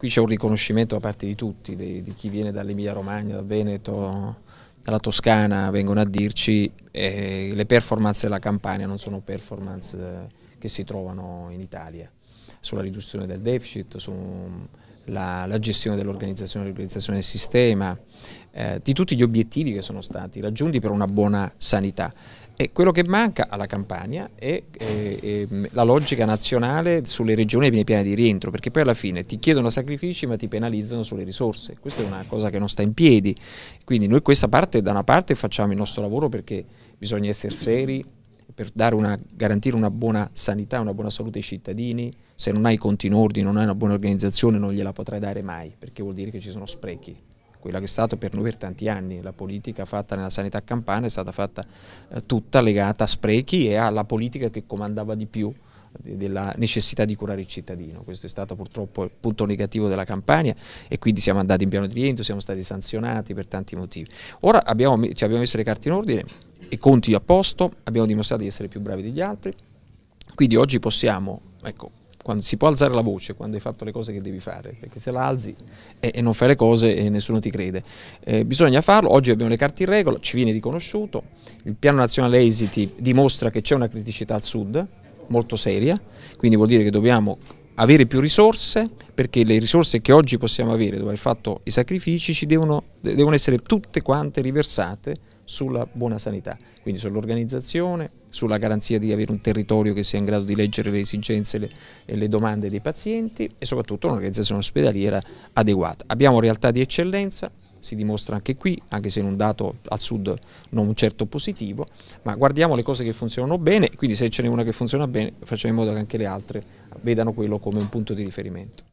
Qui c'è un riconoscimento da parte di tutti, di, di chi viene dall'Emilia Romagna, dal Veneto, dalla Toscana, vengono a dirci eh, le performance della Campania non sono performance eh, che si trovano in Italia, sulla riduzione del deficit, sulla mm, la gestione dell'organizzazione, dell'organizzazione del sistema, eh, di tutti gli obiettivi che sono stati raggiunti per una buona sanità. E quello che manca alla campagna è, è, è mm, la logica nazionale sulle regioni e i piani di rientro, perché poi alla fine ti chiedono sacrifici ma ti penalizzano sulle risorse. Questa è una cosa che non sta in piedi. Quindi noi questa parte, da una parte facciamo il nostro lavoro perché bisogna essere seri, per una, garantire una buona sanità, una buona salute ai cittadini, se non hai conti in ordine, non hai una buona organizzazione non gliela potrai dare mai, perché vuol dire che ci sono sprechi quella che è stata per noi per tanti anni la politica fatta nella sanità campana è stata fatta eh, tutta legata a sprechi e alla politica che comandava di più della necessità di curare il cittadino. Questo è stato purtroppo il punto negativo della campagna e quindi siamo andati in piano di rientro, siamo stati sanzionati per tanti motivi. Ora abbiamo, ci abbiamo messo le carte in ordine, i conti a posto, abbiamo dimostrato di essere più bravi degli altri, quindi oggi possiamo ecco, quando si può alzare la voce quando hai fatto le cose che devi fare, perché se la alzi e, e non fai le cose e nessuno ti crede. Eh, bisogna farlo, oggi abbiamo le carte in regola, ci viene riconosciuto, il piano nazionale esiti dimostra che c'è una criticità al sud, molto seria, quindi vuol dire che dobbiamo avere più risorse, perché le risorse che oggi possiamo avere, dove hai fatto i sacrifici, devono, devono essere tutte quante riversate sulla buona sanità, quindi sull'organizzazione, sulla garanzia di avere un territorio che sia in grado di leggere le esigenze le, e le domande dei pazienti e soprattutto un'organizzazione ospedaliera adeguata. Abbiamo realtà di eccellenza, si dimostra anche qui, anche se in un dato al sud non un certo positivo, ma guardiamo le cose che funzionano bene, quindi se ce n'è una che funziona bene facciamo in modo che anche le altre vedano quello come un punto di riferimento.